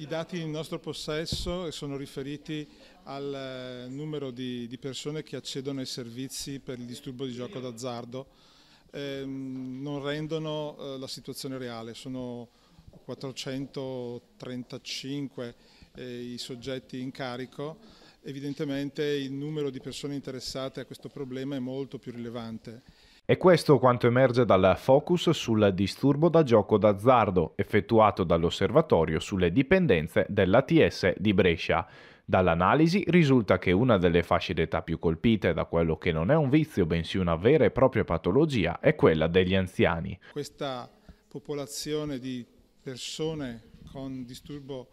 I dati in nostro possesso sono riferiti al eh, numero di, di persone che accedono ai servizi per il disturbo di gioco d'azzardo. Eh, non rendono eh, la situazione reale, sono 435 eh, i soggetti in carico. Evidentemente il numero di persone interessate a questo problema è molto più rilevante. È questo quanto emerge dal focus sul disturbo da gioco d'azzardo effettuato dall'Osservatorio sulle dipendenze dell'ATS di Brescia. Dall'analisi risulta che una delle fasce d'età più colpite da quello che non è un vizio bensì una vera e propria patologia è quella degli anziani. Questa popolazione di persone con disturbo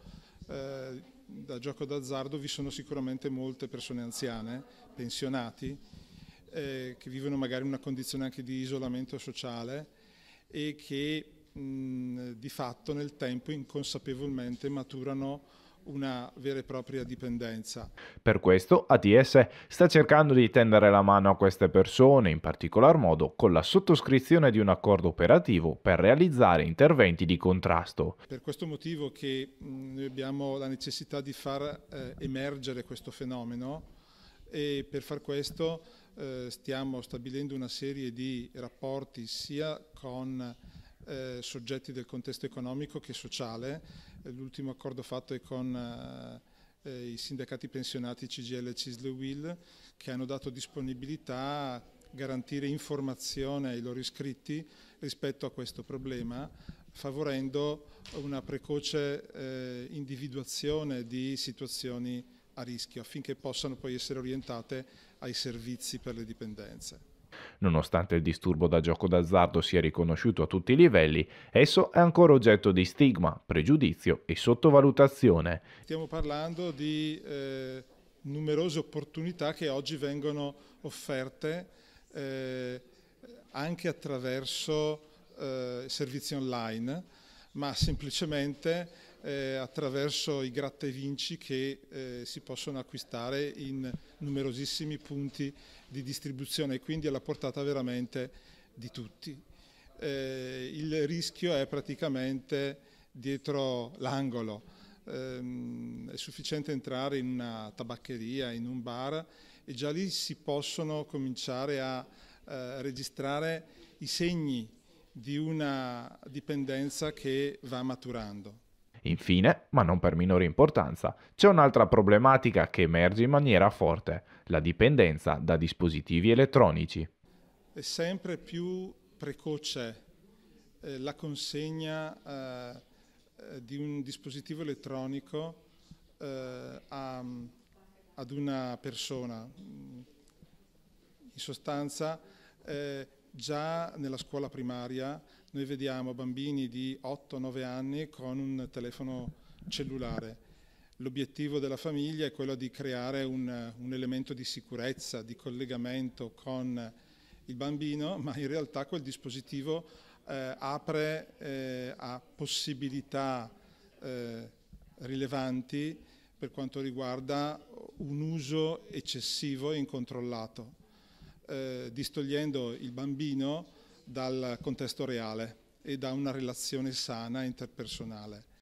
eh, da gioco d'azzardo vi sono sicuramente molte persone anziane, pensionati, eh, che vivono magari una condizione anche di isolamento sociale e che mh, di fatto nel tempo inconsapevolmente maturano una vera e propria dipendenza. Per questo ATS sta cercando di tendere la mano a queste persone, in particolar modo con la sottoscrizione di un accordo operativo per realizzare interventi di contrasto. Per questo motivo che noi abbiamo la necessità di far eh, emergere questo fenomeno e per far questo eh, stiamo stabilendo una serie di rapporti sia con eh, soggetti del contesto economico che sociale. Eh, l'ultimo accordo fatto è con eh, eh i sindacati pensionati CGL e Cisle Will che hanno dato disponibilità a garantire informazione ai loro iscritti rispetto a questo problema favorendo una precoce eh, individuazione di situazioni a rischio affinché possano poi essere orientate ai servizi per le dipendenze. Nonostante il disturbo da gioco d'azzardo sia riconosciuto a tutti i livelli, esso è ancora oggetto di stigma, pregiudizio e sottovalutazione. Stiamo parlando di eh, numerose opportunità che oggi vengono offerte eh, anche attraverso eh, servizi online, ma semplicemente eh, attraverso i gratta vinci che eh, si possono acquistare in numerosissimi punti di distribuzione e quindi alla portata veramente di tutti. Eh, il rischio è praticamente dietro l'angolo, ehm, è sufficiente entrare in una tabaccheria, in un bar e già lì si possono cominciare a eh, registrare i segni di una dipendenza che va maturando. Infine, ma non per minore importanza, c'è un'altra problematica che emerge in maniera forte, la dipendenza da dispositivi elettronici. È sempre più precoce eh, la consegna eh, di un dispositivo elettronico eh, a, ad una persona. In sostanza, eh, già nella scuola primaria noi vediamo bambini di 8-9 anni con un telefono cellulare. L'obiettivo della famiglia è quello di creare un, un, elemento di sicurezza, di collegamento con il bambino, ma in realtà quel dispositivo eh, apre eh, a possibilità eh, rilevanti per quanto riguarda un uso eccessivo e incontrollato. Eh, distogliendo il bambino dal contesto reale e da una relazione sana interpersonale.